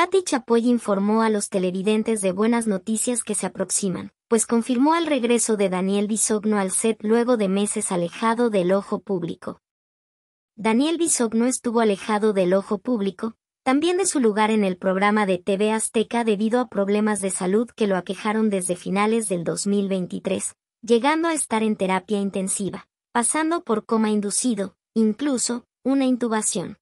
Patti Chapoy informó a los televidentes de buenas noticias que se aproximan, pues confirmó el regreso de Daniel Bisogno al set luego de meses alejado del ojo público. Daniel Bisogno estuvo alejado del ojo público, también de su lugar en el programa de TV Azteca debido a problemas de salud que lo aquejaron desde finales del 2023, llegando a estar en terapia intensiva, pasando por coma inducido, incluso, una intubación.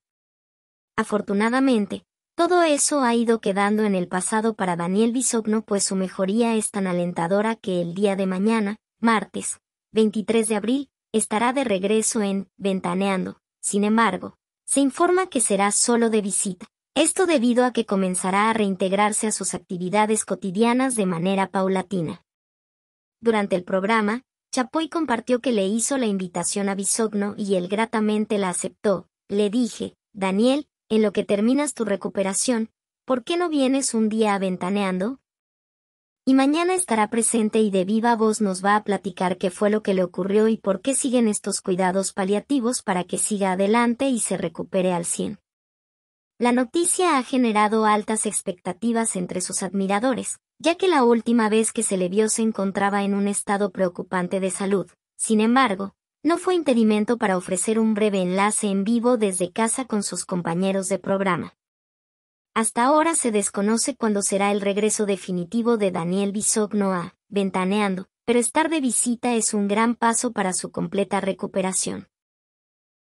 Afortunadamente, todo eso ha ido quedando en el pasado para Daniel Bisogno pues su mejoría es tan alentadora que el día de mañana, martes, 23 de abril, estará de regreso en Ventaneando. Sin embargo, se informa que será solo de visita. Esto debido a que comenzará a reintegrarse a sus actividades cotidianas de manera paulatina. Durante el programa, Chapoy compartió que le hizo la invitación a Bisogno y él gratamente la aceptó. Le dije, Daniel, en lo que terminas tu recuperación, ¿por qué no vienes un día aventaneando? Y mañana estará presente y de viva voz nos va a platicar qué fue lo que le ocurrió y por qué siguen estos cuidados paliativos para que siga adelante y se recupere al 100. La noticia ha generado altas expectativas entre sus admiradores, ya que la última vez que se le vio se encontraba en un estado preocupante de salud. Sin embargo, no fue impedimento para ofrecer un breve enlace en vivo desde casa con sus compañeros de programa. Hasta ahora se desconoce cuándo será el regreso definitivo de Daniel Bisogno a Ventaneando, pero estar de visita es un gran paso para su completa recuperación.